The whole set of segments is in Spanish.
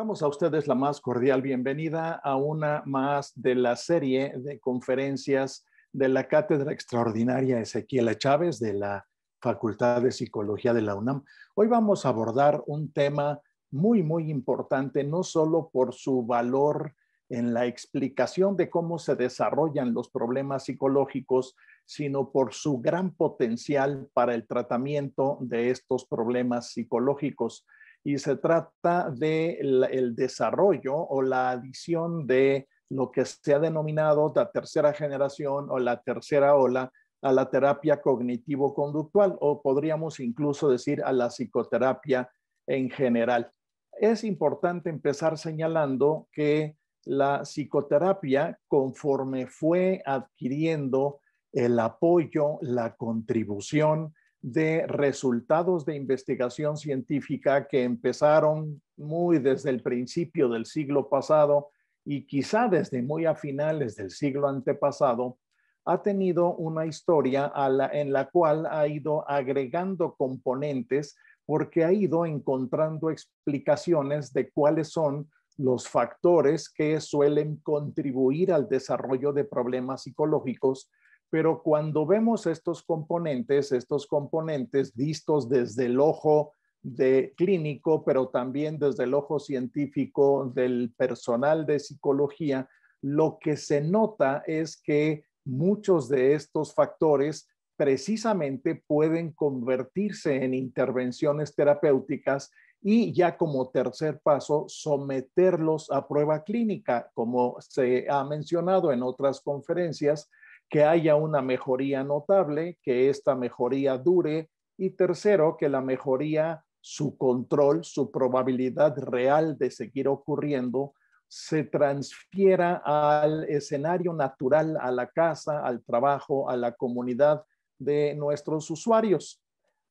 Damos a ustedes la más cordial bienvenida a una más de la serie de conferencias de la Cátedra Extraordinaria Ezequiela Chávez de la Facultad de Psicología de la UNAM. Hoy vamos a abordar un tema muy, muy importante, no solo por su valor en la explicación de cómo se desarrollan los problemas psicológicos, sino por su gran potencial para el tratamiento de estos problemas psicológicos y se trata del el desarrollo o la adición de lo que se ha denominado la tercera generación o la tercera ola a la terapia cognitivo-conductual o podríamos incluso decir a la psicoterapia en general. Es importante empezar señalando que la psicoterapia, conforme fue adquiriendo el apoyo, la contribución, de resultados de investigación científica que empezaron muy desde el principio del siglo pasado y quizá desde muy a finales del siglo antepasado, ha tenido una historia en la cual ha ido agregando componentes porque ha ido encontrando explicaciones de cuáles son los factores que suelen contribuir al desarrollo de problemas psicológicos pero cuando vemos estos componentes, estos componentes vistos desde el ojo de clínico, pero también desde el ojo científico del personal de psicología, lo que se nota es que muchos de estos factores precisamente pueden convertirse en intervenciones terapéuticas y ya como tercer paso, someterlos a prueba clínica, como se ha mencionado en otras conferencias, que haya una mejoría notable, que esta mejoría dure y tercero, que la mejoría, su control, su probabilidad real de seguir ocurriendo, se transfiera al escenario natural, a la casa, al trabajo, a la comunidad de nuestros usuarios.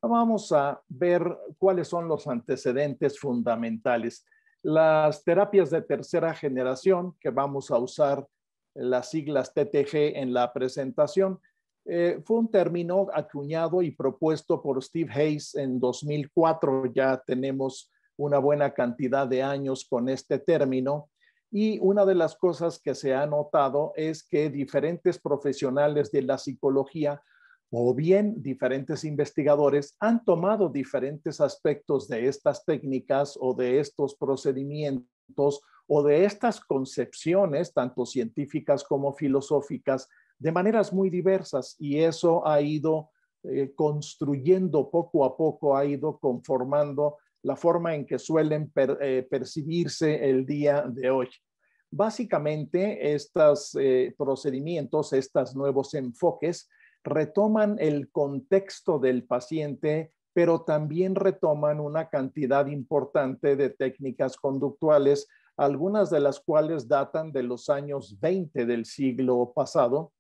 Vamos a ver cuáles son los antecedentes fundamentales. Las terapias de tercera generación que vamos a usar las siglas TTG en la presentación. Eh, fue un término acuñado y propuesto por Steve Hayes en 2004. Ya tenemos una buena cantidad de años con este término. Y una de las cosas que se ha notado es que diferentes profesionales de la psicología o bien diferentes investigadores han tomado diferentes aspectos de estas técnicas o de estos procedimientos o de estas concepciones, tanto científicas como filosóficas, de maneras muy diversas y eso ha ido eh, construyendo poco a poco, ha ido conformando la forma en que suelen eh, percibirse el día de hoy. Básicamente, estos eh, procedimientos, estos nuevos enfoques, retoman el contexto del paciente pero también retoman una cantidad importante de técnicas conductuales, algunas de las cuales datan de los años 20 del siglo pasado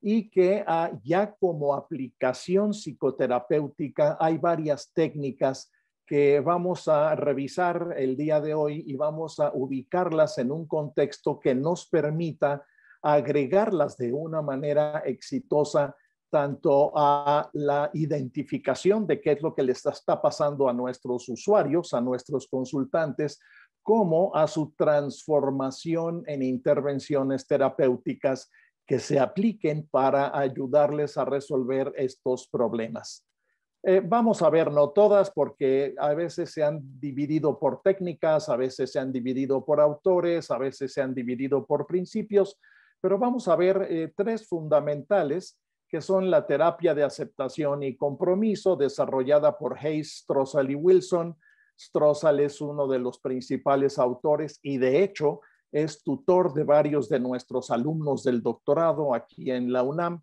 y que ah, ya como aplicación psicoterapéutica hay varias técnicas que vamos a revisar el día de hoy y vamos a ubicarlas en un contexto que nos permita agregarlas de una manera exitosa tanto a la identificación de qué es lo que les está pasando a nuestros usuarios, a nuestros consultantes, como a su transformación en intervenciones terapéuticas que se apliquen para ayudarles a resolver estos problemas. Eh, vamos a ver, no todas, porque a veces se han dividido por técnicas, a veces se han dividido por autores, a veces se han dividido por principios, pero vamos a ver eh, tres fundamentales que son la terapia de aceptación y compromiso desarrollada por Hayes, Strozal y Wilson. Strozal es uno de los principales autores y de hecho es tutor de varios de nuestros alumnos del doctorado aquí en la UNAM.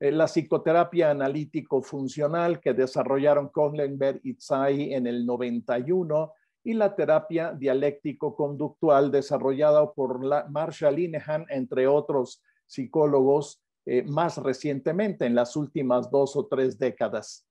Eh, la psicoterapia analítico-funcional que desarrollaron Kohlenberg y Tsai en el 91 y la terapia dialéctico-conductual desarrollada por Marshall Linehan, entre otros psicólogos, eh, más recientemente, en las últimas dos o tres décadas.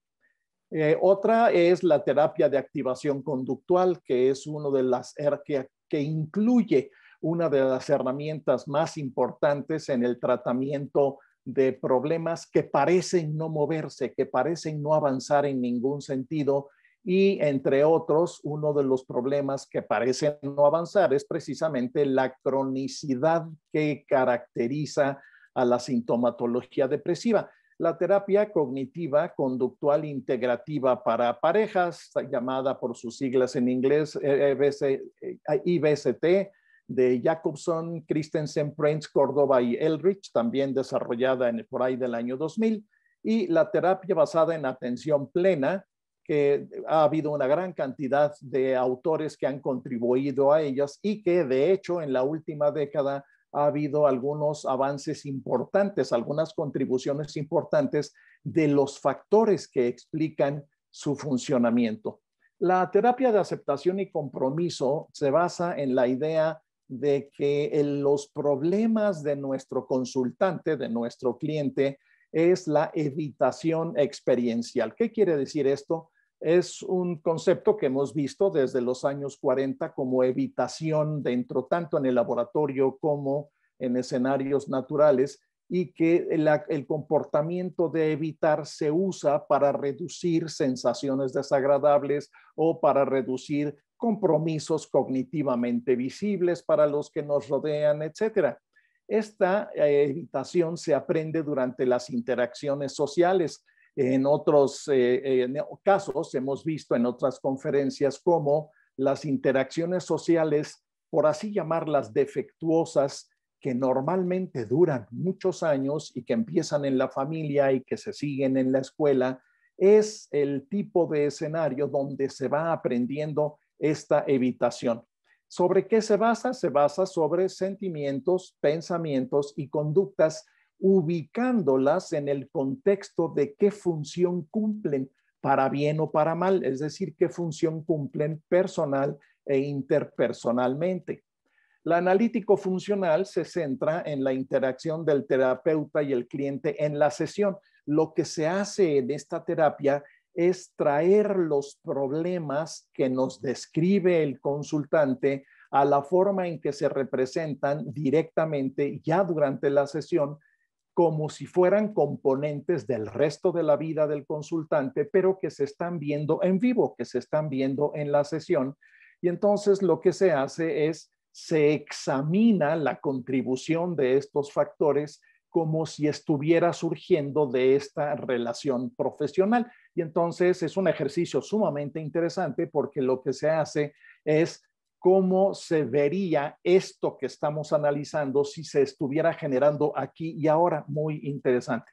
Eh, otra es la terapia de activación conductual, que es una de las que incluye una de las herramientas más importantes en el tratamiento de problemas que parecen no moverse, que parecen no avanzar en ningún sentido. Y entre otros, uno de los problemas que parecen no avanzar es precisamente la cronicidad que caracteriza a la sintomatología depresiva. La terapia cognitiva conductual integrativa para parejas, llamada por sus siglas en inglés eh, eh, eh, IBST, de Jacobson, Christensen, Prince, Córdoba y Elrich, también desarrollada en, por ahí del año 2000, y la terapia basada en atención plena, que ha habido una gran cantidad de autores que han contribuido a ellas y que de hecho en la última década ha habido algunos avances importantes, algunas contribuciones importantes de los factores que explican su funcionamiento. La terapia de aceptación y compromiso se basa en la idea de que los problemas de nuestro consultante, de nuestro cliente, es la evitación experiencial. ¿Qué quiere decir esto? es un concepto que hemos visto desde los años 40 como evitación dentro tanto en el laboratorio como en escenarios naturales y que el, comportamiento de evitar se usa para reducir sensaciones desagradables o para reducir compromisos cognitivamente visibles para los que nos rodean, etcétera. Esta eh, evitación se aprende durante las interacciones sociales en otros eh, casos hemos visto en otras conferencias cómo las interacciones sociales, por así llamarlas defectuosas, que normalmente duran muchos años y que empiezan en la familia y que se siguen en la escuela, es el tipo de escenario donde se va aprendiendo esta evitación. ¿Sobre qué se basa? Se basa sobre sentimientos, pensamientos y conductas ubicándolas en el contexto de qué función cumplen, para bien o para mal, es decir, qué función cumplen personal e interpersonalmente. La analítico funcional se centra en la interacción del terapeuta y el cliente en la sesión. Lo que se hace en esta terapia es traer los problemas que nos describe el consultante a la forma en que se representan directamente ya durante la sesión como si fueran componentes del resto de la vida del consultante, pero que se están viendo en vivo, que se están viendo en la sesión. Y entonces lo que se hace es, se examina la contribución de estos factores como si estuviera surgiendo de esta relación profesional. Y entonces es un ejercicio sumamente interesante porque lo que se hace es cómo se vería esto que estamos analizando si se estuviera generando aquí y ahora. Muy interesante.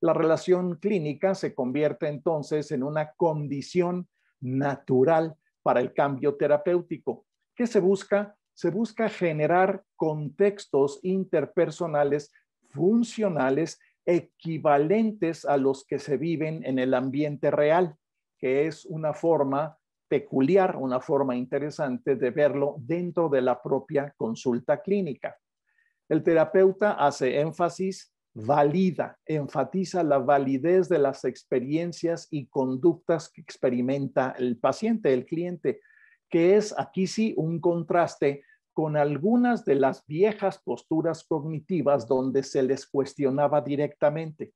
La relación clínica se convierte entonces en una condición natural para el cambio terapéutico. ¿Qué se busca? Se busca generar contextos interpersonales funcionales equivalentes a los que se viven en el ambiente real, que es una forma peculiar, una forma interesante de verlo dentro de la propia consulta clínica. El terapeuta hace énfasis, valida, enfatiza la validez de las experiencias y conductas que experimenta el paciente, el cliente, que es aquí sí un contraste con algunas de las viejas posturas cognitivas donde se les cuestionaba directamente.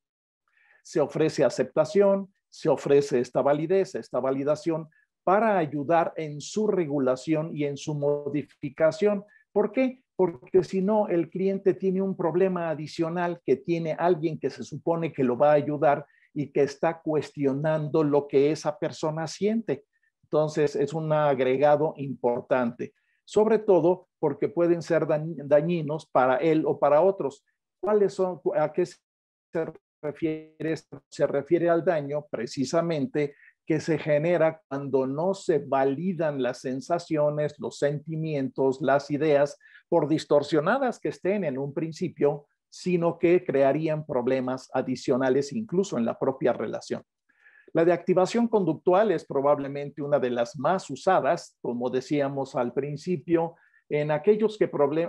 Se ofrece aceptación, se ofrece esta validez, esta validación, para ayudar en su regulación y en su modificación. ¿Por qué? Porque si no, el cliente tiene un problema adicional que tiene alguien que se supone que lo va a ayudar y que está cuestionando lo que esa persona siente. Entonces, es un agregado importante, sobre todo porque pueden ser dañinos para él o para otros. ¿Cuáles son, a qué se refiere? Se refiere al daño precisamente que se genera cuando no se validan las sensaciones, los sentimientos, las ideas, por distorsionadas que estén en un principio, sino que crearían problemas adicionales incluso en la propia relación. La deactivación conductual es probablemente una de las más usadas, como decíamos al principio, en aquellos,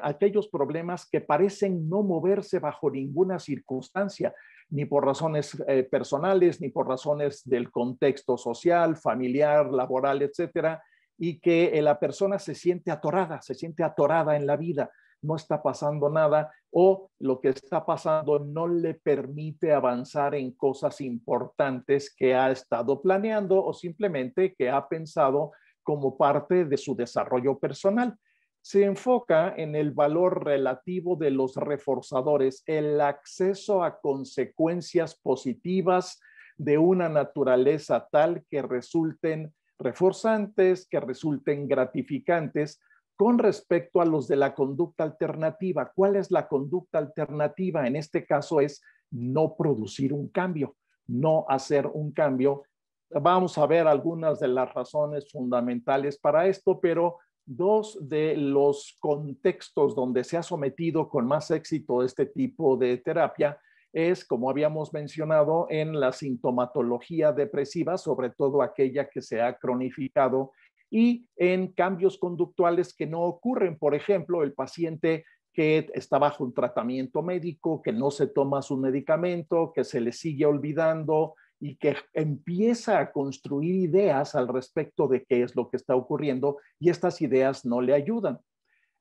aquellos problemas que parecen no moverse bajo ninguna circunstancia ni por razones eh, personales, ni por razones del contexto social, familiar, laboral, etcétera, y que eh, la persona se siente atorada, se siente atorada en la vida, no está pasando nada o lo que está pasando no le permite avanzar en cosas importantes que ha estado planeando o simplemente que ha pensado como parte de su desarrollo personal se enfoca en el valor relativo de los reforzadores, el acceso a consecuencias positivas de una naturaleza tal que resulten reforzantes, que resulten gratificantes con respecto a los de la conducta alternativa. ¿Cuál es la conducta alternativa? En este caso es no producir un cambio, no hacer un cambio. Vamos a ver algunas de las razones fundamentales para esto, pero dos de los contextos donde se ha sometido con más éxito este tipo de terapia es, como habíamos mencionado, en la sintomatología depresiva, sobre todo aquella que se ha cronificado, y en cambios conductuales que no ocurren. Por ejemplo, el paciente que está bajo un tratamiento médico, que no se toma su medicamento, que se le sigue olvidando, y que empieza a construir ideas al respecto de qué es lo que está ocurriendo y estas ideas no le ayudan.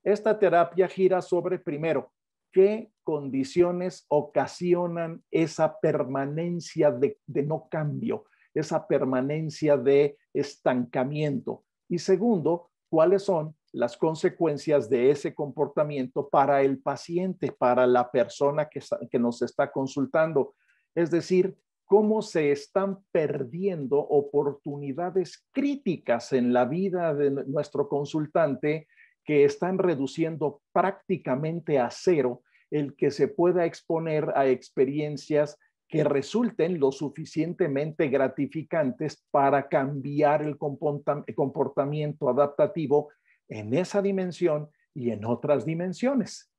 Esta terapia gira sobre, primero, qué condiciones ocasionan esa permanencia de, no cambio, esa permanencia de estancamiento. Y segundo, cuáles son las consecuencias de ese comportamiento para el paciente, para la persona que nos está consultando. Es decir, cómo se están perdiendo oportunidades críticas en la vida de nuestro consultante que están reduciendo prácticamente a cero el que se pueda exponer a experiencias que resulten lo suficientemente gratificantes para cambiar el comportamiento adaptativo en esa dimensión y en otras dimensiones.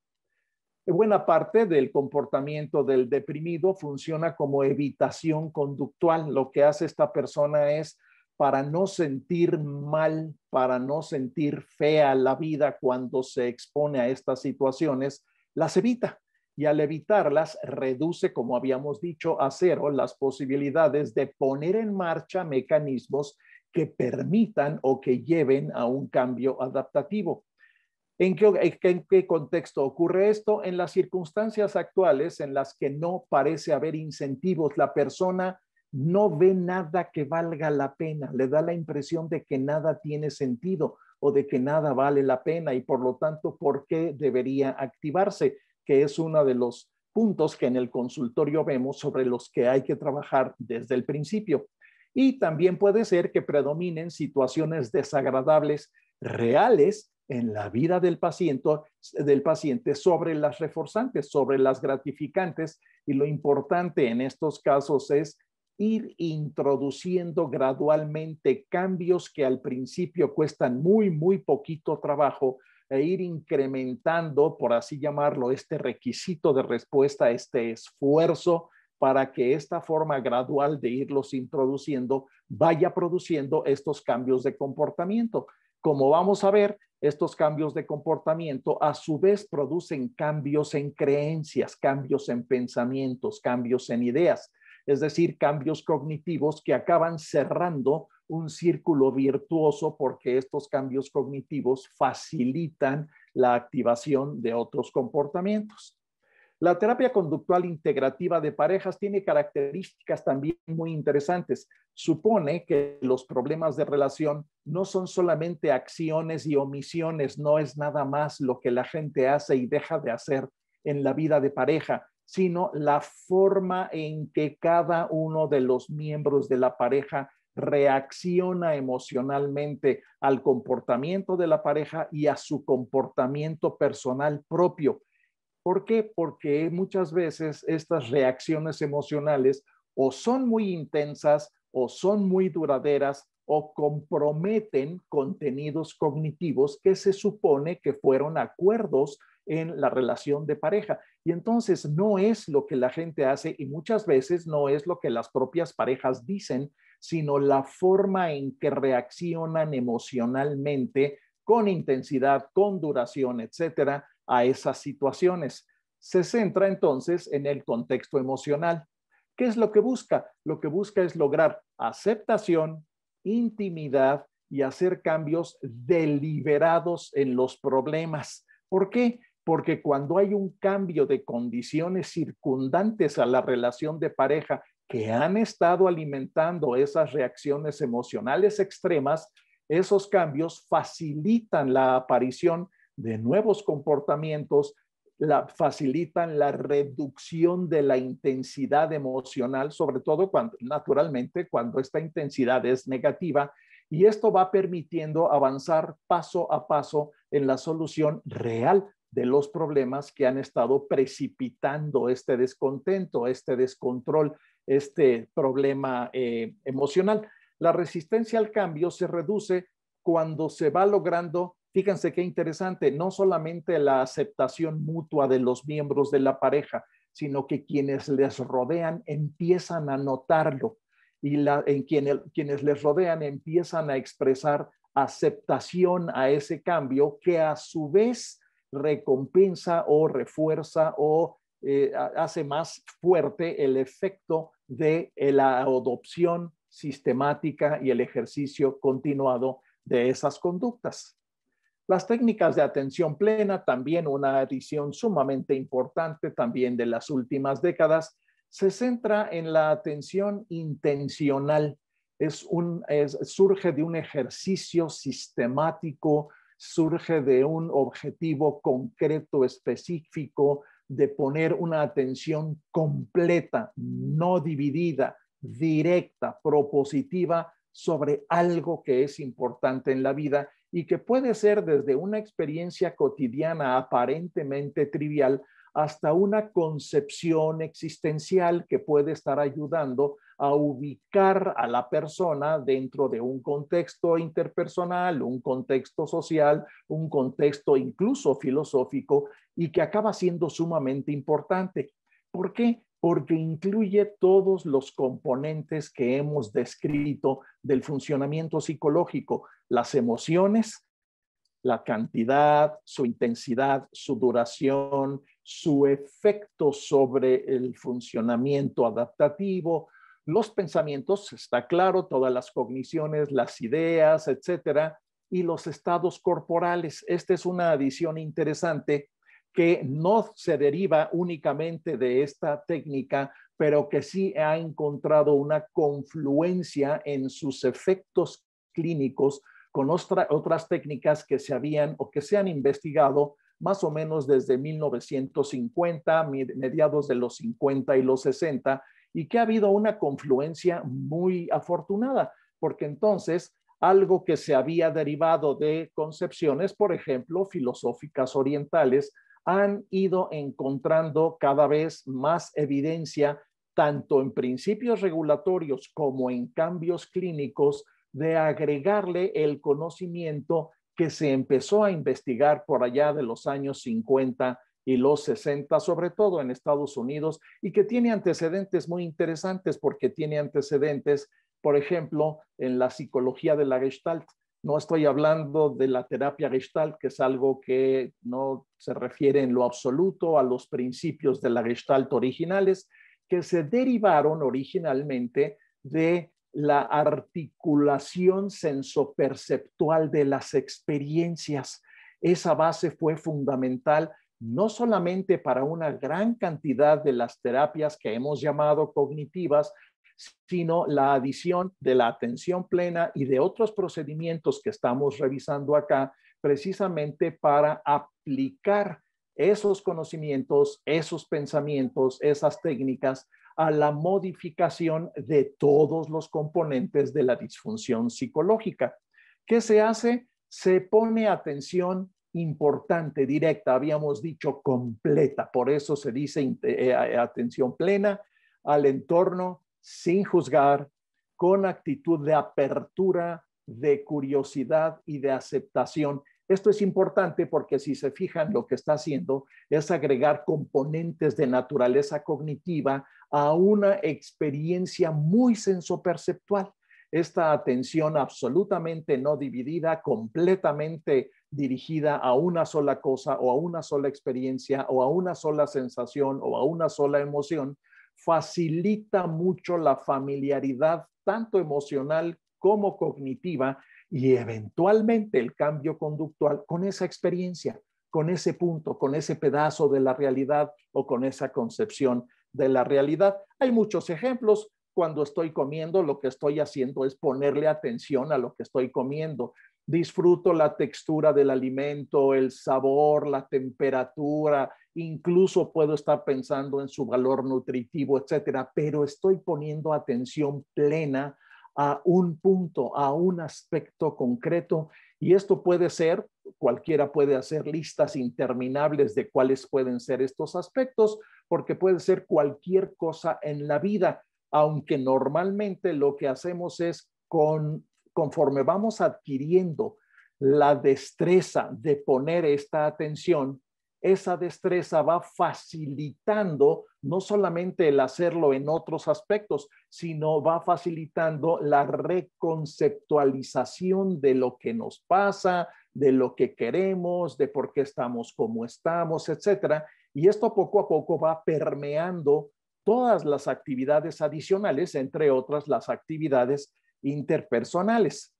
Buena parte del comportamiento del deprimido funciona como evitación conductual. Lo que hace esta persona es para no sentir mal, para no sentir fea la vida cuando se expone a estas situaciones, las evita. Y al evitarlas, reduce, como habíamos dicho, a cero las posibilidades de poner en marcha mecanismos que permitan o que lleven a un cambio adaptativo. ¿En qué, contexto ocurre esto? En las circunstancias actuales en las que no parece haber incentivos, la persona no ve nada que valga la pena, le da la impresión de que nada tiene sentido o de que nada vale la pena y por lo tanto, ¿por qué debería activarse? Que es uno de los puntos que en el consultorio vemos sobre los que hay que trabajar desde el principio. Y también puede ser que predominen situaciones desagradables reales en la vida del paciente, del paciente sobre las reforzantes, sobre las gratificantes. Y lo importante en estos casos es ir introduciendo gradualmente cambios que al principio cuestan muy, muy poquito trabajo e ir incrementando, por así llamarlo, este requisito de respuesta, este esfuerzo para que esta forma gradual de irlos introduciendo vaya produciendo estos cambios de comportamiento. Como vamos a ver, estos cambios de comportamiento a su vez producen cambios en creencias, cambios en pensamientos, cambios en ideas, es decir, cambios cognitivos que acaban cerrando un círculo virtuoso porque estos cambios cognitivos facilitan la activación de otros comportamientos. La terapia conductual integrativa de parejas tiene características también muy interesantes. Supone que los problemas de relación no son solamente acciones y omisiones, no es nada más lo que la gente hace y deja de hacer en la vida de pareja, sino la forma en que cada uno de los miembros de la pareja reacciona emocionalmente al comportamiento de la pareja y a su comportamiento personal propio ¿Por qué? Porque muchas veces estas reacciones emocionales o son muy intensas o son muy duraderas o comprometen contenidos cognitivos que se supone que fueron acuerdos en la relación de pareja. Y entonces no es lo que la gente hace y muchas veces no es lo que las propias parejas dicen, sino la forma en que reaccionan emocionalmente con intensidad, con duración, etcétera, a esas situaciones. Se centra entonces en el contexto emocional. ¿Qué es lo que busca? Lo que busca es lograr aceptación, intimidad y hacer cambios deliberados en los problemas. ¿Por qué? Porque cuando hay un cambio de condiciones circundantes a la relación de pareja que han estado alimentando esas reacciones emocionales extremas, esos cambios facilitan la aparición de nuevos comportamientos facilitan la reducción de la intensidad emocional, sobre todo cuando, naturalmente, cuando esta intensidad es negativa. Y esto va permitiendo avanzar paso a paso en la solución real de los problemas que han estado precipitando este descontento, este descontrol, este problema eh, emocional. La resistencia al cambio se reduce cuando se va logrando Fíjense qué interesante, no solamente la aceptación mutua de los miembros de la pareja, sino que quienes les rodean empiezan a notarlo y en quienes les rodean empiezan a expresar aceptación a ese cambio que a su vez recompensa o refuerza o eh, hace más fuerte el efecto de la adopción sistemática y el ejercicio continuado de esas conductas. Las técnicas de atención plena, también una adición sumamente importante también de las últimas décadas, se centra en la atención intencional. Es un, surge de un ejercicio sistemático, surge de un objetivo concreto, específico, de poner una atención completa, no dividida, directa, propositiva sobre algo que es importante en la vida y que puede ser desde una experiencia cotidiana aparentemente trivial hasta una concepción existencial que puede estar ayudando a ubicar a la persona dentro de un contexto interpersonal, un contexto social, un contexto incluso filosófico y que acaba siendo sumamente importante. ¿Por qué? porque incluye todos los componentes que hemos descrito del funcionamiento psicológico, las emociones, la cantidad, su intensidad, su duración, su efecto sobre el funcionamiento adaptativo, los pensamientos, está claro, todas las cogniciones, las ideas, etcétera, y los estados corporales. Esta es una adición interesante que no se deriva únicamente de esta técnica, pero que sí ha encontrado una confluencia en sus efectos clínicos con otras técnicas que se habían o que se han investigado más o menos desde 1950, mediados de los 50 y los 60, y que ha habido una confluencia muy afortunada, porque entonces algo que se había derivado de concepciones, por ejemplo, filosóficas orientales, han ido encontrando cada vez más evidencia, tanto en principios regulatorios como en cambios clínicos, de agregarle el conocimiento que se empezó a investigar por allá de los años 50 y los 60, sobre todo en Estados Unidos, y que tiene antecedentes muy interesantes porque tiene antecedentes, por ejemplo, en la psicología de la Gestalt, no estoy hablando de la terapia Gestalt, que es algo que no se refiere en lo absoluto a los principios de la gestalt originales, que se derivaron originalmente de la articulación sensoperceptual de las experiencias. Esa base fue fundamental no solamente para una gran cantidad de las terapias que hemos llamado cognitivas, sino la adición de la atención plena y de otros procedimientos que estamos revisando acá, precisamente para aplicar esos conocimientos, esos pensamientos, esas técnicas a la modificación de todos los componentes de la disfunción psicológica. ¿Qué se hace? Se pone atención importante, directa, habíamos dicho completa, por eso se dice eh, eh, atención plena al entorno, sin juzgar, con actitud de apertura, de curiosidad y de aceptación. Esto es importante porque si se fijan, lo que está haciendo es agregar componentes de naturaleza cognitiva a una experiencia muy sensoperceptual. Esta atención absolutamente no dividida, completamente dirigida a una sola cosa o a una sola experiencia o a una sola sensación o a una sola emoción, facilita mucho la familiaridad tanto emocional como cognitiva y eventualmente el cambio conductual con esa experiencia, con ese punto, con ese pedazo de la realidad o con esa concepción de la realidad. Hay muchos ejemplos, cuando estoy comiendo, lo que estoy haciendo es ponerle atención a lo que estoy comiendo disfruto la textura del alimento, el sabor, la temperatura, incluso puedo estar pensando en su valor nutritivo, etcétera, pero estoy poniendo atención plena a un punto, a un aspecto concreto y esto puede ser, cualquiera puede hacer listas interminables de cuáles pueden ser estos aspectos, porque puede ser cualquier cosa en la vida, aunque normalmente lo que hacemos es con conforme vamos adquiriendo la destreza de poner esta atención, esa destreza va facilitando no solamente el hacerlo en otros aspectos, sino va facilitando la reconceptualización de lo que nos pasa, de lo que queremos, de por qué estamos como estamos, etcétera. Y esto poco a poco va permeando todas las actividades adicionales, entre otras las actividades interpersonales.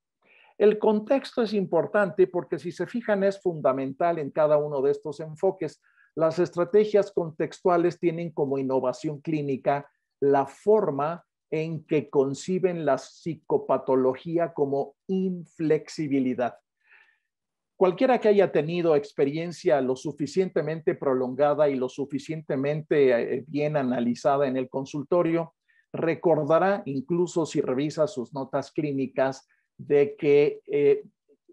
El contexto es importante porque si se fijan es fundamental en cada uno de estos enfoques. Las estrategias contextuales tienen como innovación clínica la forma en que conciben la psicopatología como inflexibilidad. Cualquiera que haya tenido experiencia lo suficientemente prolongada y lo suficientemente eh, bien analizada en el consultorio, recordará, incluso si revisa sus notas clínicas, de que eh,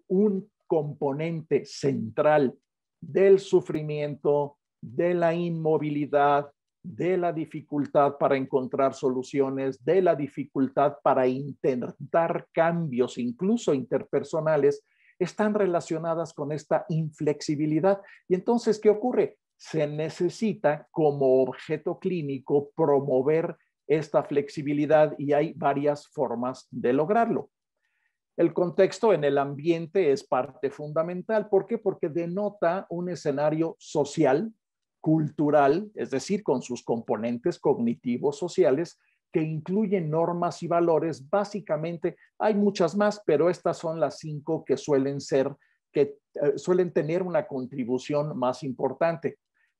un componente central del sufrimiento, de la inmovilidad, de la dificultad para encontrar soluciones, de la dificultad para intentar cambios, incluso interpersonales, están relacionadas con esta inflexibilidad. Y entonces, ¿qué ocurre? Se necesita como objeto clínico promover esta flexibilidad y hay varias formas de lograrlo. El contexto en el ambiente es parte fundamental. ¿Por qué? Porque denota un escenario social, cultural, es decir, con sus componentes cognitivos sociales que incluyen normas y valores. Básicamente, hay muchas más, pero estas son las cinco que suelen ser, que eh, suelen tener una contribución más importante.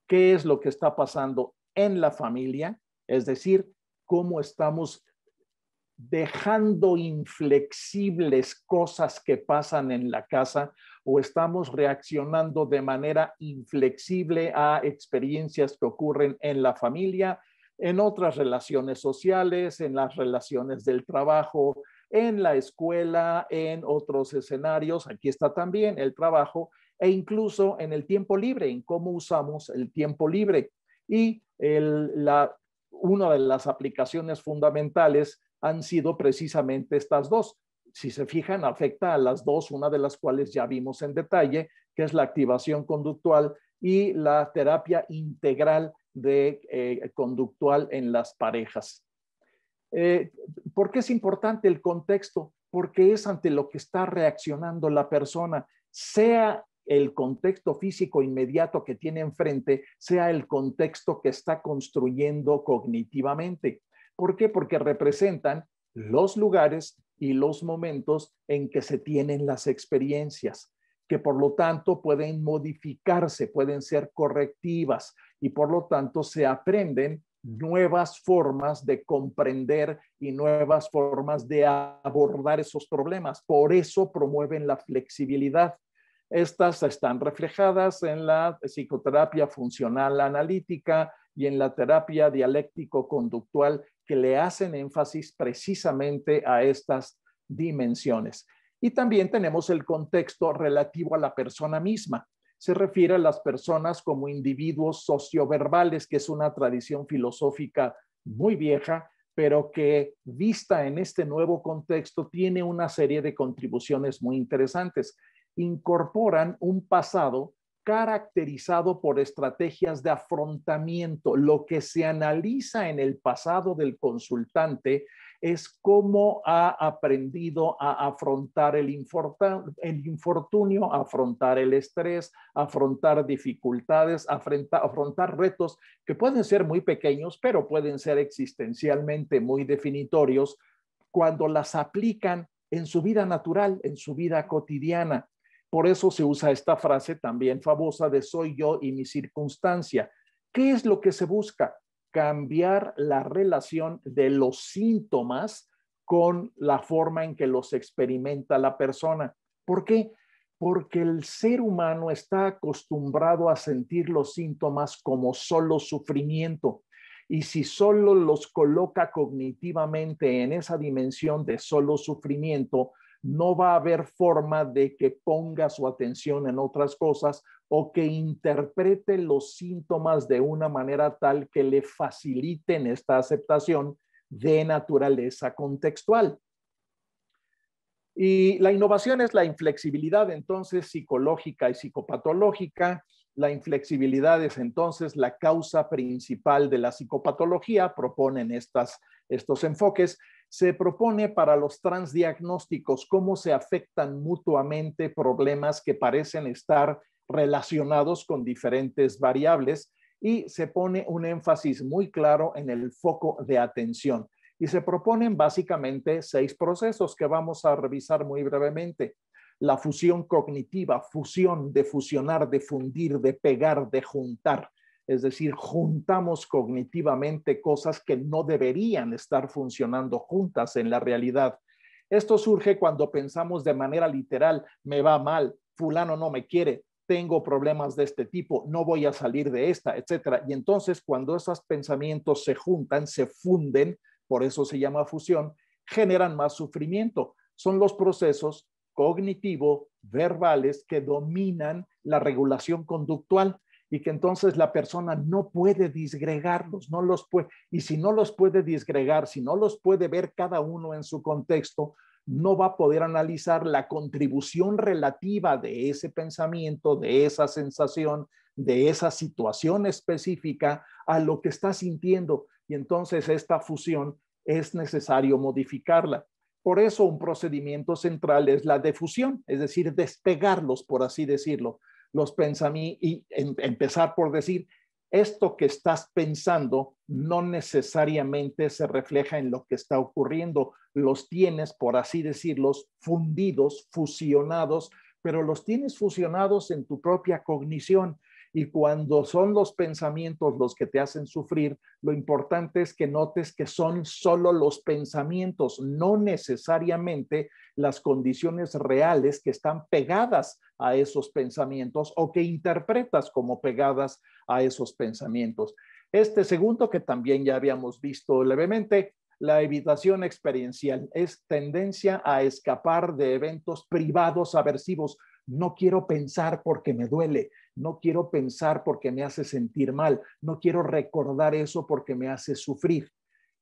¿Qué es lo que está pasando en la familia? Es decir, cómo estamos dejando inflexibles cosas que pasan en la casa o estamos reaccionando de manera inflexible a experiencias que ocurren en la familia, en otras relaciones sociales, en las relaciones del trabajo, en la escuela, en otros escenarios. Aquí está también el trabajo e incluso en el tiempo libre, en cómo usamos el tiempo libre. Y la, una de las aplicaciones fundamentales han sido precisamente estas dos. Si se fijan, afecta a las dos, una de las cuales ya vimos en detalle, que es la activación conductual y la terapia integral de eh, conductual en las parejas. Eh, ¿Por qué es importante el contexto? Porque es ante lo que está reaccionando la persona, sea el contexto físico inmediato que tiene enfrente sea el contexto que está construyendo cognitivamente. ¿Por qué? Porque representan los lugares y los momentos en que se tienen las experiencias, que por lo tanto pueden modificarse, pueden ser correctivas y por lo tanto se aprenden nuevas formas de comprender y nuevas formas de abordar esos problemas. Por eso promueven la flexibilidad estas están reflejadas en la psicoterapia funcional analítica y en la terapia dialéctico-conductual que le hacen énfasis precisamente a estas dimensiones. Y también tenemos el contexto relativo a la persona misma. Se refiere a las personas como individuos socioverbales, que es una tradición filosófica muy vieja, pero que vista en este nuevo contexto tiene una serie de contribuciones muy interesantes incorporan un pasado caracterizado por estrategias de afrontamiento. Lo que se analiza en el pasado del consultante es cómo ha aprendido a afrontar el, infortunio, afrontar el estrés, afrontar dificultades, afrontar retos que pueden ser muy pequeños, pero pueden ser existencialmente muy definitorios cuando las aplican en su vida natural, en su vida cotidiana. Por eso se usa esta frase también famosa de soy yo y mi circunstancia. ¿Qué es lo que se busca? Cambiar la relación de los síntomas con la forma en que los experimenta la persona. ¿Por qué? Porque el ser humano está acostumbrado a sentir los síntomas como solo sufrimiento. Y si solo los coloca cognitivamente en esa dimensión de solo sufrimiento, no va a haber forma de que ponga su atención en otras cosas o que interprete los síntomas de una manera tal que le faciliten esta aceptación de naturaleza contextual. Y la innovación es la inflexibilidad entonces psicológica y psicopatológica. La inflexibilidad es entonces la causa principal de la psicopatología, proponen estos enfoques se propone para los transdiagnósticos cómo se afectan mutuamente problemas que parecen estar relacionados con diferentes variables y se pone un énfasis muy claro en el foco de atención. Y se proponen básicamente seis procesos que vamos a revisar muy brevemente. La fusión cognitiva, fusión de fusionar, de fundir, de pegar, de juntar es decir, juntamos cognitivamente cosas que no deberían estar funcionando juntas en la realidad. Esto surge cuando pensamos de manera literal, me va mal, fulano no me quiere, tengo problemas de este tipo, no voy a salir de esta, etc. Y entonces cuando esos pensamientos se juntan, se funden, por eso se llama fusión, generan más sufrimiento. Son los procesos cognitivo, verbales que dominan la regulación conductual y que entonces la persona no puede disgregarlos, no los puede, y si no los puede disgregar, si no los puede ver cada uno en su contexto, no va a poder analizar la contribución relativa de ese pensamiento, de esa sensación, de esa situación específica a lo que está sintiendo. Y entonces esta fusión es necesario modificarla. Por eso un procedimiento central es la defusión, es decir, despegarlos, por así decirlo, los pensamientos y empezar por decir, esto que estás pensando no necesariamente se refleja en lo que está ocurriendo. Los tienes, por así decirlo, fundidos, fusionados, pero los tienes fusionados en tu propia cognición. Y cuando son los pensamientos los que te hacen sufrir, lo importante es que notes que son solo los pensamientos, no necesariamente las condiciones reales que están pegadas a esos pensamientos o que interpretas como pegadas a esos pensamientos. Este segundo, que también ya habíamos visto levemente, la evitación experiencial es tendencia a escapar de eventos privados aversivos. No quiero pensar porque me duele, no quiero pensar porque me hace sentir mal, no quiero recordar eso porque me hace sufrir.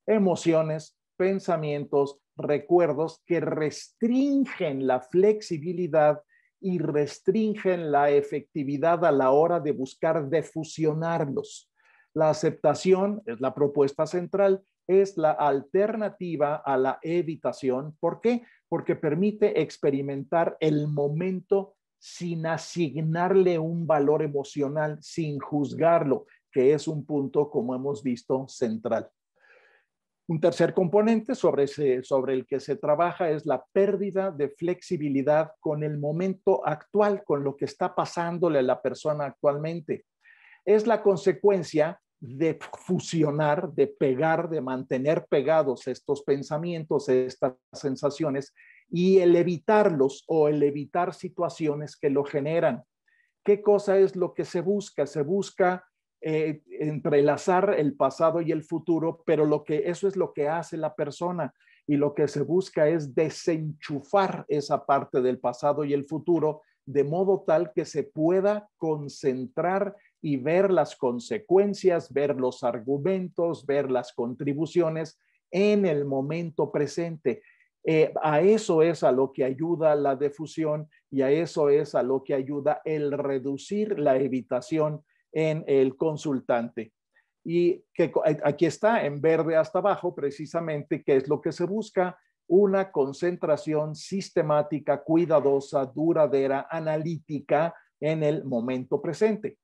Emociones, pensamientos, recuerdos que restringen la flexibilidad y restringen la efectividad a la hora de buscar defusionarlos. La aceptación es la propuesta central, es la alternativa a la evitación. ¿Por qué? Porque permite experimentar el momento sin asignarle un valor emocional, sin juzgarlo, que es un punto, como hemos visto, central. Un tercer componente sobre, el que se trabaja es la pérdida de flexibilidad con el momento actual, con lo que está pasándole a la persona actualmente. Es la consecuencia de fusionar, de pegar, de mantener pegados estos pensamientos, estas sensaciones y el evitarlos o el evitar situaciones que lo generan. ¿Qué cosa es lo que se busca? Se busca eh, entrelazar el pasado y el futuro, pero lo que eso es lo que hace la persona y lo que se busca es desenchufar esa parte del pasado y el futuro de modo tal que se pueda concentrar y ver las consecuencias, ver los argumentos, ver las contribuciones en el momento presente. Eh, a eso es a lo que ayuda la difusión y a eso es a lo que ayuda el reducir la evitación en el consultante. Y eh, aquí está en verde hasta abajo precisamente qué es lo que se busca, una concentración sistemática, cuidadosa, duradera, analítica en el momento presente.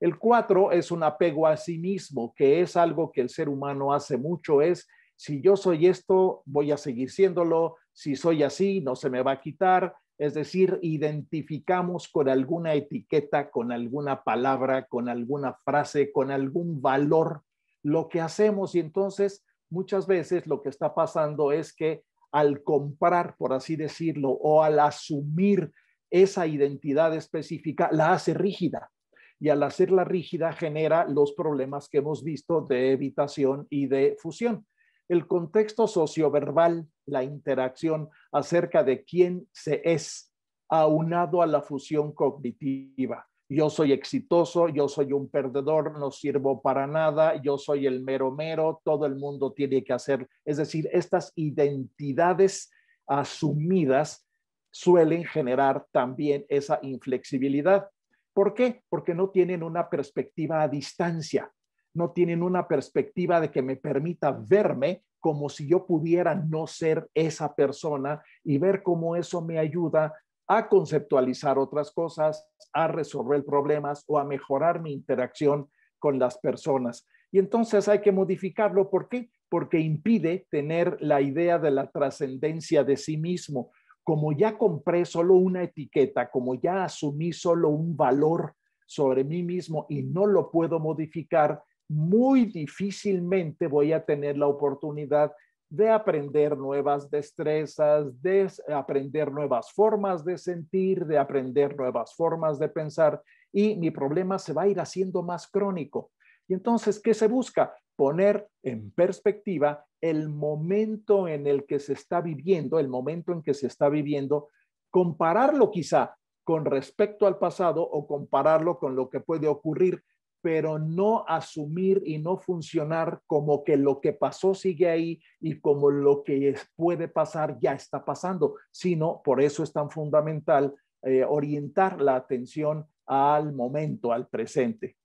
El cuatro es un apego a sí mismo, que es algo que el ser humano hace mucho, es si yo soy esto, voy a seguir siéndolo, si soy así, no se me va a quitar. Es decir, identificamos con alguna etiqueta, con alguna palabra, con alguna frase, con algún valor lo que hacemos y entonces muchas veces lo que está pasando es que al comprar, por así decirlo, o al asumir esa identidad específica, la hace rígida. Y al hacerla rígida genera los problemas que hemos visto de evitación y de fusión el contexto socioverbal, la interacción acerca de quién se es, aunado a la fusión cognitiva. Yo soy exitoso, yo soy un perdedor, no sirvo para nada, yo soy el mero mero, todo el mundo tiene que hacer. Es decir, estas identidades asumidas suelen generar también esa inflexibilidad. ¿Por qué? Porque no tienen una perspectiva a distancia no tienen una perspectiva de que me permita verme como si yo pudiera no ser esa persona y ver cómo eso me ayuda a conceptualizar otras cosas, a resolver problemas o a mejorar mi interacción con las personas. Y entonces hay que modificarlo. ¿Por qué? Porque impide tener la idea de la trascendencia de sí mismo. Como ya compré solo una etiqueta, como ya asumí solo un valor sobre mí mismo y no lo puedo modificar, muy difícilmente voy a tener la oportunidad de aprender nuevas destrezas, de aprender nuevas formas de sentir, de aprender nuevas formas de pensar y mi problema se va a ir haciendo más crónico. Y entonces, ¿qué se busca? Poner en perspectiva el momento en el que se está viviendo, el momento en que se está viviendo, compararlo quizá con respecto al pasado o compararlo con lo que puede ocurrir pero no asumir y no funcionar como que lo que pasó sigue ahí y como lo que puede pasar ya está pasando, sino por eso es tan fundamental eh, orientar la atención al momento, al presente.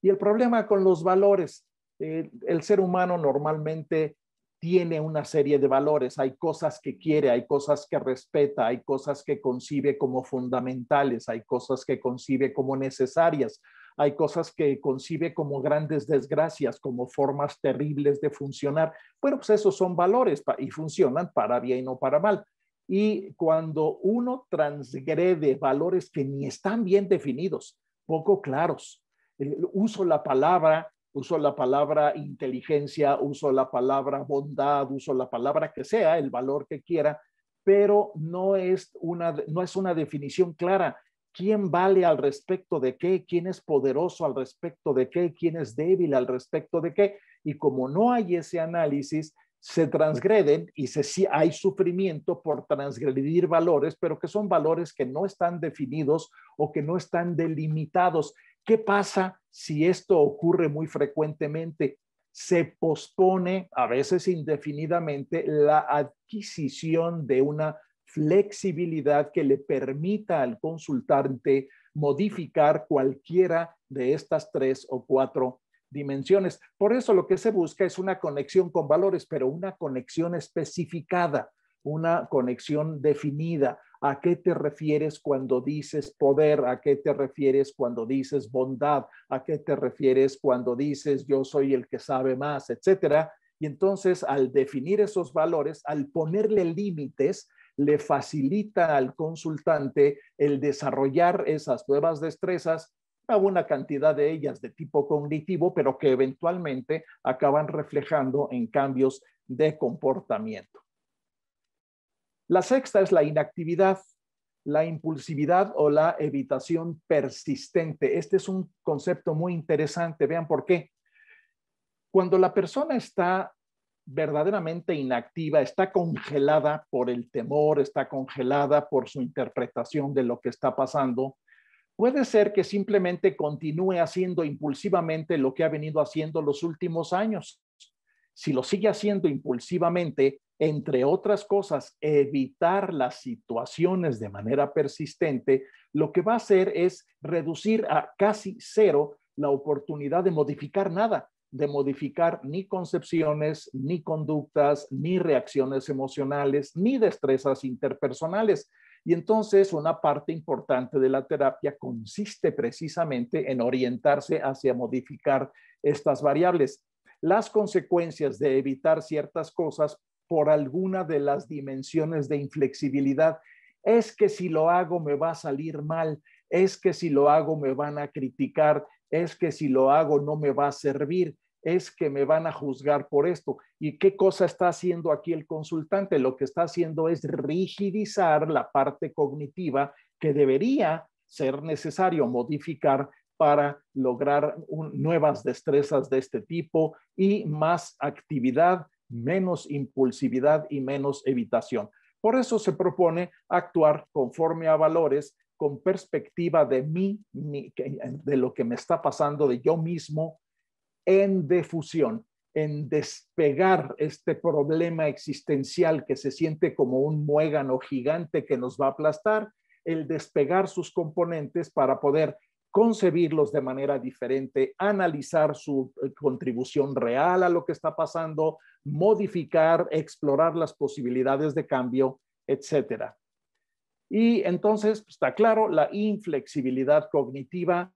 Y el problema con los valores, eh, el ser humano normalmente tiene una serie de valores, hay cosas que quiere, hay cosas que respeta, hay cosas que concibe como fundamentales, hay cosas que concibe como necesarias, hay cosas que concibe como grandes desgracias, como formas terribles de funcionar. Bueno, pues esos son valores y funcionan para bien o para mal. Y cuando uno transgrede valores que ni están bien definidos, poco claros, eh, uso la palabra, uso la palabra inteligencia, uso la palabra bondad, uso la palabra que sea, el valor que quiera, pero no es no es una definición clara quién vale al respecto de qué, quién es poderoso al respecto de qué, quién es débil al respecto de qué. Y como no hay ese análisis, se transgreden y se, hay sufrimiento por transgredir valores, pero que son valores que no están definidos o que no están delimitados. ¿Qué pasa si esto ocurre muy frecuentemente? Se pospone, a veces indefinidamente, la adquisición de una flexibilidad que le permita al consultante modificar cualquiera de estas tres o cuatro dimensiones. Por eso lo que se busca es una conexión con valores, pero una conexión especificada, una conexión definida. ¿A qué te refieres cuando dices poder? ¿A qué te refieres cuando dices bondad? ¿A qué te refieres cuando dices yo soy el que sabe más, etcétera? Y entonces, al definir esos valores, al ponerle límites, le facilita al consultante el desarrollar esas nuevas destrezas, una cantidad de ellas de tipo cognitivo, pero que eventualmente acaban reflejando en cambios de comportamiento. La sexta es la inactividad, la impulsividad o la evitación persistente. Este es un concepto muy interesante, vean por qué. Cuando la persona está verdaderamente inactiva, está congelada por el temor, está congelada por su interpretación de lo que está pasando, puede ser que simplemente continúe haciendo impulsivamente lo que ha venido haciendo los últimos años. Si lo sigue haciendo impulsivamente, entre otras cosas, evitar las situaciones de manera persistente, lo que va a hacer es reducir a casi cero la oportunidad de modificar nada de modificar ni concepciones, ni conductas, ni reacciones emocionales, ni destrezas interpersonales. Y entonces una parte importante de la terapia consiste precisamente en orientarse hacia modificar estas variables. Las consecuencias de evitar ciertas cosas por alguna de las dimensiones de inflexibilidad es que si lo hago me va a salir mal, es que si lo hago me van a criticar, es que si lo hago no me va a servir, es que me van a juzgar por esto. ¿Y qué cosa está haciendo aquí el consultante? Lo que está haciendo es rigidizar la parte cognitiva que debería ser necesario modificar para lograr nuevas destrezas de este tipo y más actividad, menos impulsividad y menos evitación. Por eso se propone actuar conforme a valores con perspectiva de mí, de lo que me está pasando, de yo mismo, en defusión, en despegar este problema existencial que se siente como un muégano gigante que nos va a aplastar, el despegar sus componentes para poder concebirlos de manera diferente, analizar su eh, contribución real a lo que está pasando, modificar, explorar las posibilidades de cambio, etcétera. Y entonces pues, está claro, la inflexibilidad cognitiva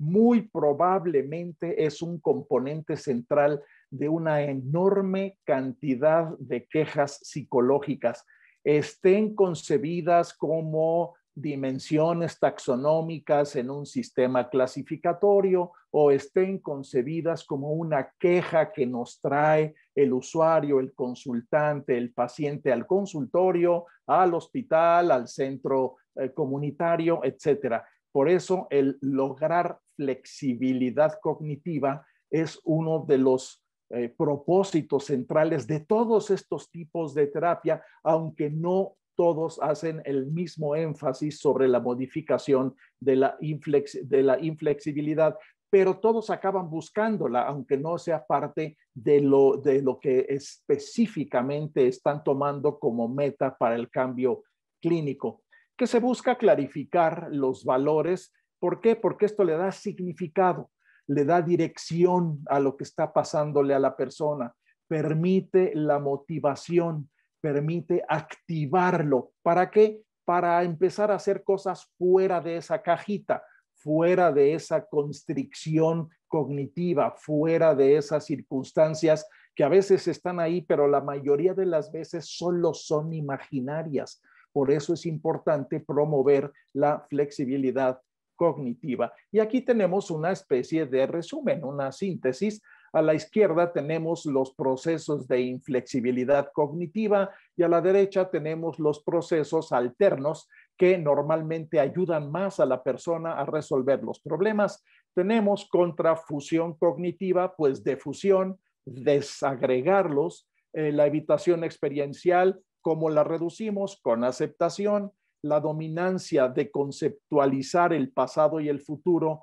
muy probablemente es un componente central de una enorme cantidad de quejas psicológicas, estén concebidas como dimensiones taxonómicas en un sistema clasificatorio o estén concebidas como una queja que nos trae el usuario, el consultante, el paciente al consultorio, al hospital, al centro eh, comunitario, etcétera. Por eso el lograr flexibilidad cognitiva es uno de los eh, propósitos centrales de todos estos tipos de terapia, aunque no todos hacen el mismo énfasis sobre la modificación de la, inflexibilidad, pero todos acaban buscándola, aunque no sea parte de lo, de lo que específicamente están tomando como meta para el cambio clínico, que se busca clarificar los valores. ¿Por qué? Porque esto le da significado, le da dirección a lo que está pasándole a la persona, permite la motivación, permite activarlo. ¿Para qué? Para empezar a hacer cosas fuera de esa cajita, fuera de esa constricción cognitiva, fuera de esas circunstancias que a veces están ahí, pero la mayoría de las veces solo son imaginarias. Por eso es importante promover la flexibilidad cognitiva. Y aquí tenemos una especie de resumen, una síntesis a la izquierda tenemos los procesos de inflexibilidad cognitiva y a la derecha tenemos los procesos alternos que normalmente ayudan más a la persona a resolver los problemas. Tenemos contrafusión cognitiva, pues defusión, desagregarlos, eh, la evitación experiencial, cómo la reducimos con aceptación, la dominancia de conceptualizar el pasado y el futuro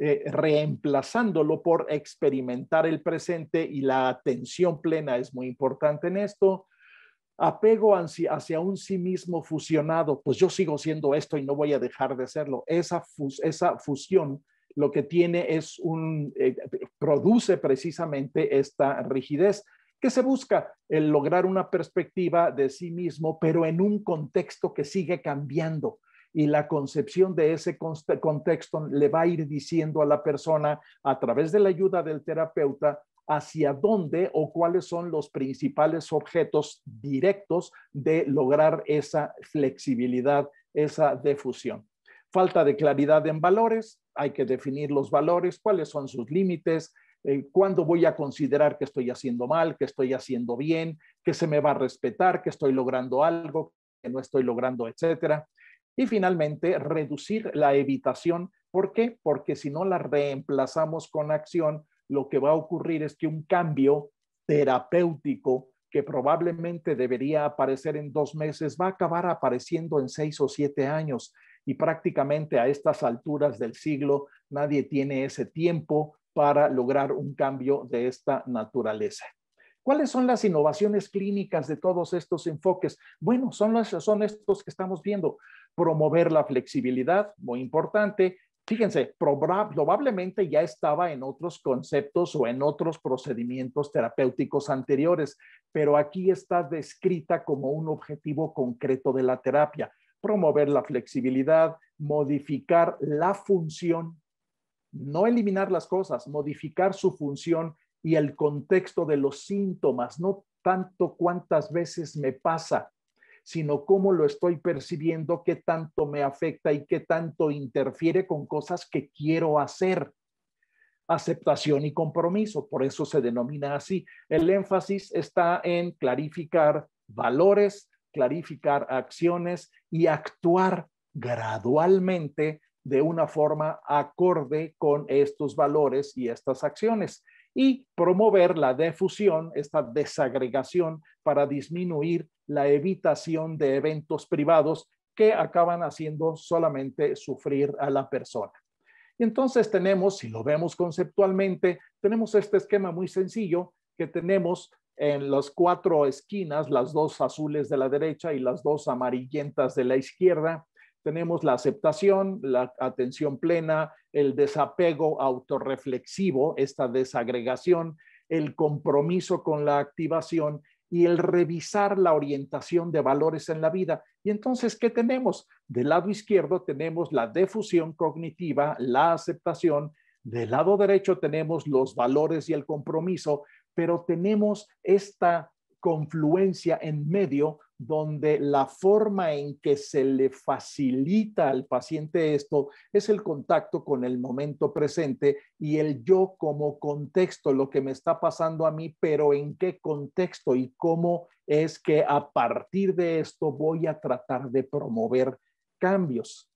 eh, reemplazándolo por experimentar el presente y la atención plena es muy importante en esto. Apego hacia, un sí mismo fusionado, pues yo sigo siendo esto y no voy a dejar de serlo. Esa, fusión lo que tiene es un, eh, produce precisamente esta rigidez que se busca el lograr una perspectiva de sí mismo, pero en un contexto que sigue cambiando y la concepción de ese contexto le va a ir diciendo a la persona a través de la ayuda del terapeuta hacia dónde o cuáles son los principales objetos directos de lograr esa flexibilidad, esa defusión. Falta de claridad en valores, hay que definir los valores, cuáles son sus límites, eh, cuándo voy a considerar que estoy haciendo mal, que estoy haciendo bien, que se me va a respetar, que estoy logrando algo, que no estoy logrando, etcétera. Y finalmente, reducir la evitación. ¿Por qué? Porque si no la reemplazamos con acción, lo que va a ocurrir es que un cambio terapéutico que probablemente debería aparecer en dos meses va a acabar apareciendo en seis o siete años. Y prácticamente a estas alturas del siglo nadie tiene ese tiempo para lograr un cambio de esta naturaleza. ¿Cuáles son las innovaciones clínicas de todos estos enfoques? Bueno, son, los, son estos que estamos viendo promover la flexibilidad, muy importante. Fíjense, probablemente ya estaba en otros conceptos o en otros procedimientos terapéuticos anteriores, pero aquí está descrita como un objetivo concreto de la terapia, promover la flexibilidad, modificar la función, no eliminar las cosas, modificar su función y el contexto de los síntomas, no tanto cuántas veces me pasa, sino cómo lo estoy percibiendo, qué tanto me afecta y qué tanto interfiere con cosas que quiero hacer. Aceptación y compromiso, por eso se denomina así. El énfasis está en clarificar valores, clarificar acciones y actuar gradualmente de una forma acorde con estos valores y estas acciones y promover la defusión, esta desagregación para disminuir la evitación de eventos privados que acaban haciendo solamente sufrir a la persona. Y entonces tenemos, si lo vemos conceptualmente, tenemos este esquema muy sencillo que tenemos en las cuatro esquinas, las dos azules de la derecha y las dos amarillentas de la izquierda, tenemos la aceptación, la atención plena, el desapego autorreflexivo, esta desagregación, el compromiso con la activación y el revisar la orientación de valores en la vida. Y entonces, ¿qué tenemos? Del lado izquierdo tenemos la defusión cognitiva, la aceptación, del lado derecho tenemos los valores y el compromiso, pero tenemos esta confluencia en medio donde la forma en que se le facilita al paciente esto es el contacto con el momento presente y el yo como contexto, lo que me está pasando a mí, pero en qué contexto y cómo es que a partir de esto voy a tratar de promover cambios.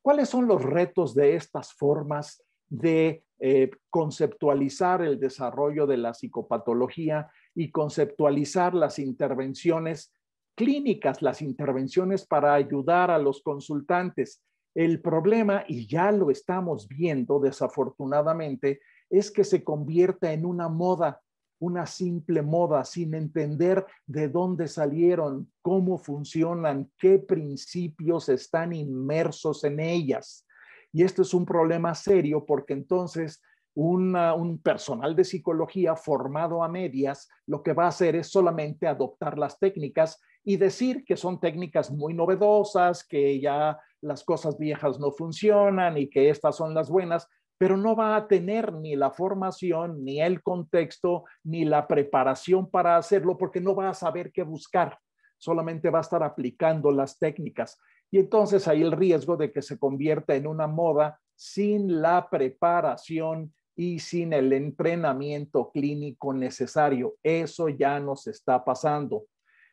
¿Cuáles son los retos de estas formas de eh, conceptualizar el desarrollo de la psicopatología y conceptualizar las intervenciones clínicas, las intervenciones para ayudar a los consultantes. El problema, y ya lo estamos viendo desafortunadamente, es que se convierta en una moda, una simple moda, sin entender de dónde salieron, cómo funcionan, qué principios están inmersos en ellas. Y esto es un problema serio porque entonces un personal de psicología formado a medias lo que va a hacer es solamente adoptar las técnicas y decir que son técnicas muy novedosas, que ya las cosas viejas no funcionan y que estas son las buenas, pero no va a tener ni la formación, ni el contexto, ni la preparación para hacerlo, porque no va a saber qué buscar, solamente va a estar aplicando las técnicas. Y entonces hay el riesgo de que se convierta en una moda sin la preparación y sin el entrenamiento clínico necesario. Eso ya nos está pasando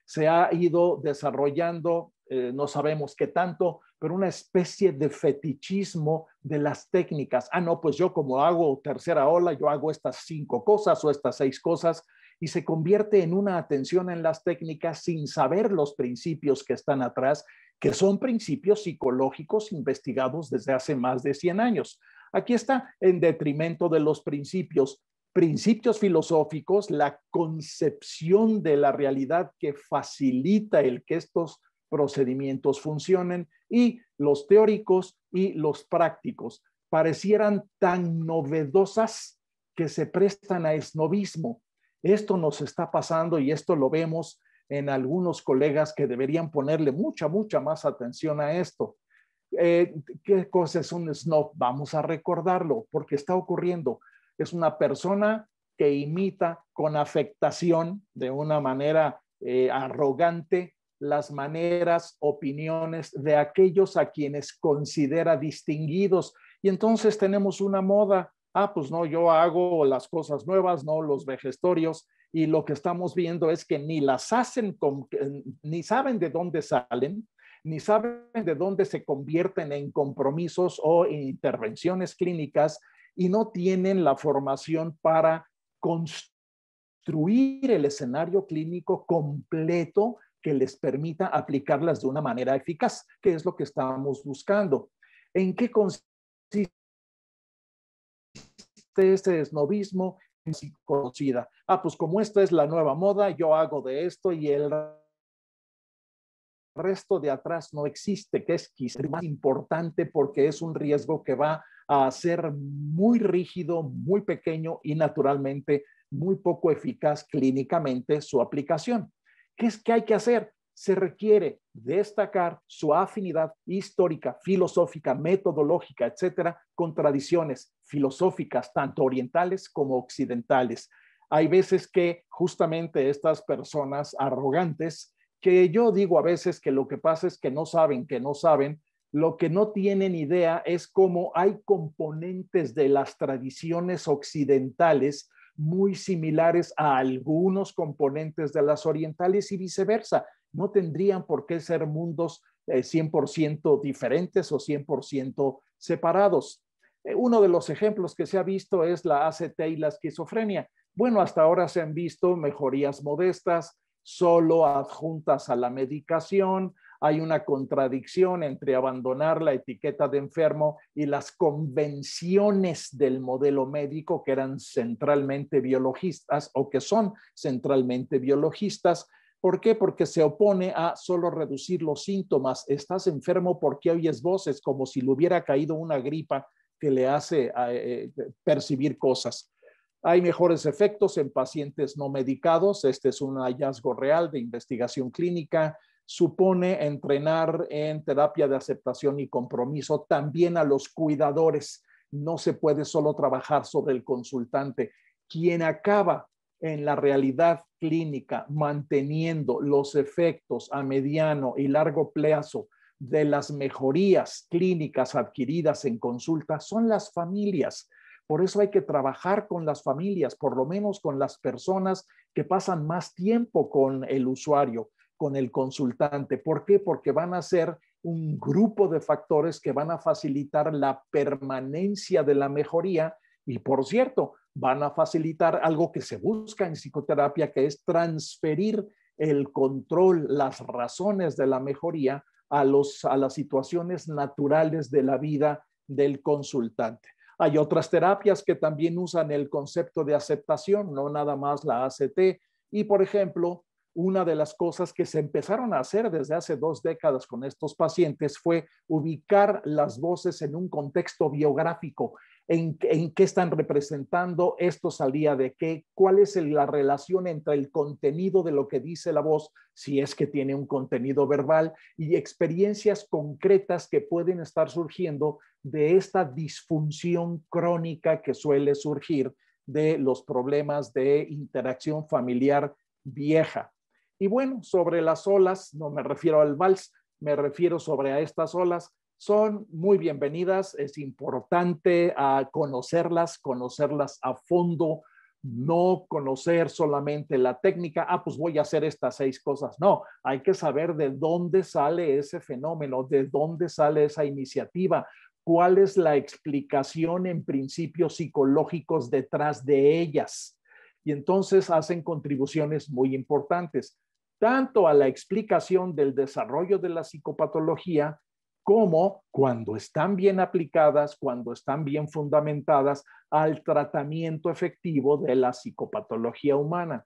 se ha ido desarrollando, eh, no sabemos qué tanto, pero una especie de fetichismo de las técnicas. Ah, no, pues yo como hago tercera ola, yo hago estas cinco cosas o estas seis cosas y se convierte en una atención en las técnicas sin saber los principios que están atrás, que son principios psicológicos investigados desde hace más de 100 años. Aquí está en detrimento de los principios principios filosóficos, la concepción de la realidad que facilita el que estos procedimientos funcionen y los teóricos y los prácticos parecieran tan novedosas que se prestan a esnovismo. Esto nos está pasando y esto lo vemos en algunos colegas que deberían ponerle mucha, mucha más atención a esto. Eh, ¿Qué cosa es un snob? Vamos a recordarlo porque está ocurriendo es una persona que imita con afectación de una manera eh, arrogante las maneras, opiniones de aquellos a quienes considera distinguidos. Y entonces tenemos una moda, ah, pues no, yo hago las cosas nuevas, no los vejestorios, y lo que estamos viendo es que ni las hacen, ni saben de dónde salen, ni saben de dónde se convierten en compromisos o intervenciones clínicas y no tienen la formación para construir el escenario clínico completo que les permita aplicarlas de una manera eficaz, que es lo que estamos buscando. ¿En qué consiste este esnovismo en Ah, pues como esta es la nueva moda, yo hago de esto y el resto de atrás no existe, que es quizás más importante porque es un riesgo que va a ser muy rígido, muy pequeño y naturalmente muy poco eficaz clínicamente su aplicación. ¿Qué es que hay que hacer? Se requiere destacar su afinidad histórica, filosófica, metodológica, etcétera, con tradiciones filosóficas tanto orientales como occidentales. Hay veces que justamente estas personas arrogantes, que yo digo a veces que lo que pasa es que no saben, que no saben, lo que no tienen idea es cómo hay componentes de las tradiciones occidentales muy similares a algunos componentes de las orientales y viceversa. No tendrían por qué ser mundos 100% eh, diferentes o 100% separados. Eh, uno de los ejemplos que se ha visto es la ACT y la esquizofrenia. Bueno, hasta ahora se han visto mejorías modestas, solo adjuntas a la medicación, hay una contradicción entre abandonar la etiqueta de enfermo y las convenciones del modelo médico que eran centralmente biologistas o que son centralmente biologistas. ¿Por qué? Porque se opone a solo reducir los síntomas. Estás enfermo porque oyes voces como si le hubiera caído una gripa que le hace eh, eh, percibir cosas. Hay mejores efectos en pacientes no medicados. Este es un hallazgo real de investigación clínica supone entrenar en terapia de aceptación y compromiso también a los cuidadores. No se puede solo trabajar sobre el consultante. Quien acaba en la realidad clínica manteniendo los efectos a mediano y largo plazo de las mejorías clínicas adquiridas en consulta son las familias. Por eso hay que trabajar con las familias, por lo menos con las personas que pasan más tiempo con el usuario con el consultante. ¿Por qué? Porque van a ser un grupo de factores que van a facilitar la permanencia de la mejoría y, por cierto, van a facilitar algo que se busca en psicoterapia, que es transferir el control, las razones de la mejoría a, los, a las situaciones naturales de la vida del consultante. Hay otras terapias que también usan el concepto de aceptación, no nada más la ACT, y por ejemplo, una de las cosas que se empezaron a hacer desde hace dos décadas con estos pacientes fue ubicar las voces en un contexto biográfico, en, qué están representando, esto salía de qué, cuál es la relación entre el contenido de lo que dice la voz, si es que tiene un contenido verbal, y experiencias concretas que pueden estar surgiendo de esta disfunción crónica que suele surgir de los problemas de interacción familiar vieja. Y bueno, sobre las olas, no me refiero al vals, me refiero sobre a estas olas, son muy bienvenidas, es importante ah, conocerlas, conocerlas a fondo, no conocer solamente la técnica, ah, pues voy a hacer estas seis cosas. No, hay que saber de dónde sale ese fenómeno, de dónde sale esa iniciativa, cuál es la explicación en principios psicológicos detrás de ellas. Y entonces hacen contribuciones muy importantes tanto a la explicación del desarrollo de la psicopatología como cuando están bien aplicadas, cuando están bien fundamentadas al tratamiento efectivo de la psicopatología humana.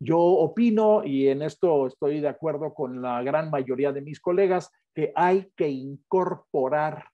Yo opino, y en esto estoy de acuerdo con la gran mayoría de mis colegas, que hay que incorporar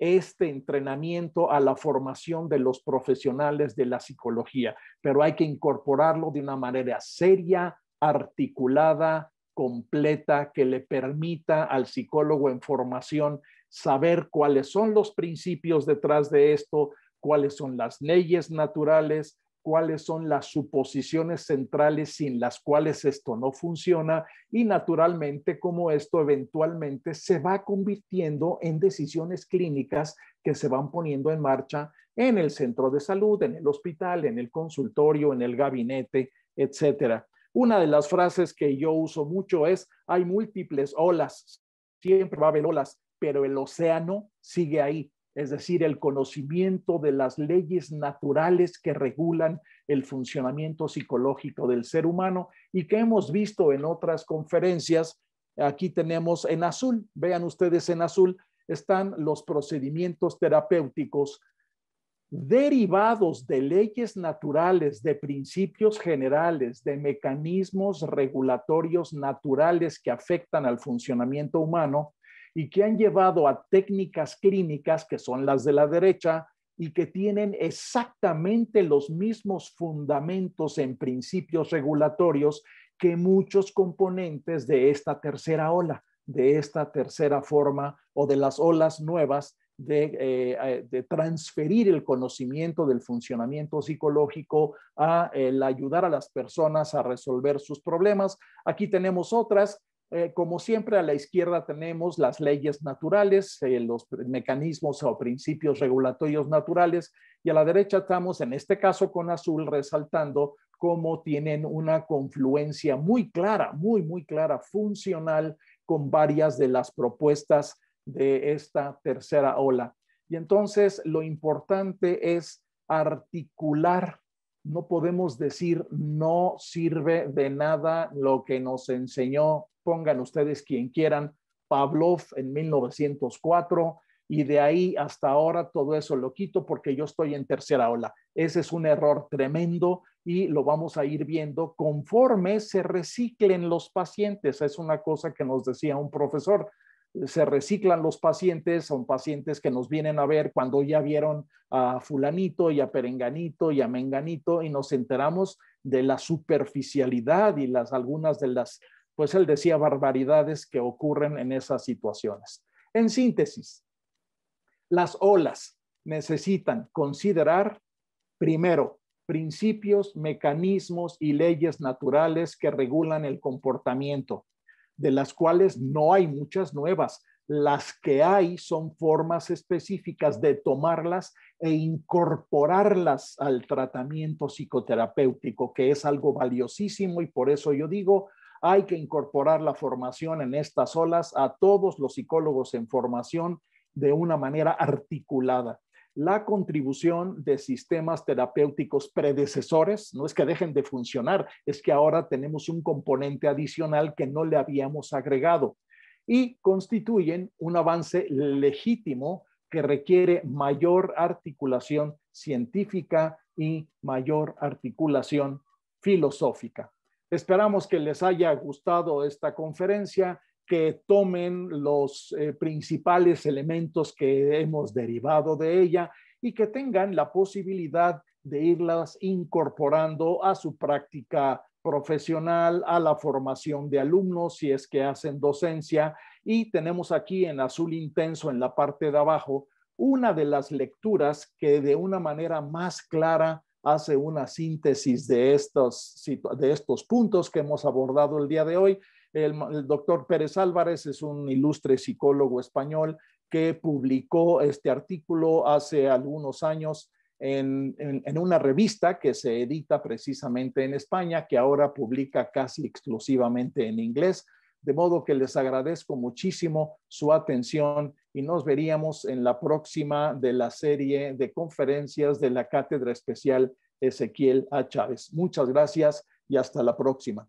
este entrenamiento a la formación de los profesionales de la psicología, pero hay que incorporarlo de una manera seria, articulada, completa, que le permita al psicólogo en formación saber cuáles son los principios detrás de esto, cuáles son las leyes naturales, cuáles son las suposiciones centrales sin las cuales esto no funciona y naturalmente cómo esto eventualmente se va convirtiendo en decisiones clínicas que se van poniendo en marcha en el centro de salud, en el hospital, en el consultorio, en el gabinete, etcétera. Una de las frases que yo uso mucho es, hay múltiples olas, siempre va a haber olas, pero el océano sigue ahí, es decir, el conocimiento de las leyes naturales que regulan el funcionamiento psicológico del ser humano y que hemos visto en otras conferencias. Aquí tenemos en azul, vean ustedes en azul, están los procedimientos terapéuticos derivados de leyes naturales, de principios generales, de mecanismos regulatorios naturales que afectan al funcionamiento humano y que han llevado a técnicas clínicas que son las de la derecha y que tienen exactamente los mismos fundamentos en principios regulatorios que muchos componentes de esta tercera ola, de esta tercera forma o de las olas nuevas eh, eh, de, transferir el conocimiento del funcionamiento psicológico a ayudar a las personas a resolver sus problemas. Aquí tenemos otras. Eh, como siempre, a la izquierda tenemos las leyes naturales, los mecanismos o principios regulatorios naturales, y a la derecha estamos, en este caso con azul, resaltando cómo tienen una confluencia muy clara, muy, muy clara, funcional con varias de las propuestas de esta tercera ola. Y entonces lo importante es articular. No podemos decir no sirve de nada lo que nos enseñó, pongan ustedes quien quieran, Pavlov en 1904 y de ahí hasta ahora todo eso lo quito porque yo estoy en tercera ola. Ese es un error tremendo y lo vamos a ir viendo conforme se reciclen los pacientes. Es una cosa que nos decía un profesor se reciclan los pacientes, son pacientes que nos vienen a ver cuando ya vieron a fulanito y a perenganito y a menganito y nos enteramos de la superficialidad y las algunas de las, pues él decía, barbaridades que ocurren en esas situaciones. En síntesis, las olas necesitan considerar, primero, principios, mecanismos y leyes naturales que regulan el comportamiento de las cuales no hay muchas nuevas. Las que hay son formas específicas de tomarlas e incorporarlas al tratamiento psicoterapéutico, que es algo valiosísimo y por eso yo digo, hay que incorporar la formación en estas olas a todos los psicólogos en formación de una manera articulada la contribución de sistemas terapéuticos predecesores. No es que dejen de funcionar, es que ahora tenemos un componente adicional que no le habíamos agregado y constituyen un avance legítimo que requiere mayor articulación científica y mayor articulación filosófica. Esperamos que les haya gustado esta conferencia que tomen los eh, principales elementos que hemos derivado de ella y que tengan la posibilidad de irlas incorporando a su práctica profesional, a la formación de alumnos, si es que hacen docencia. Y tenemos aquí en azul intenso, en la parte de abajo, una de las lecturas que de una manera más clara hace una síntesis de estos puntos que hemos abordado el día de hoy el, doctor Pérez Álvarez es un ilustre psicólogo español que publicó este artículo hace algunos años en, una revista que se edita precisamente en España, que ahora publica casi exclusivamente en inglés. De modo que les agradezco muchísimo su atención y nos veríamos en la próxima de la serie de conferencias de la Cátedra Especial Ezequiel A. Chávez. Muchas gracias y hasta la próxima.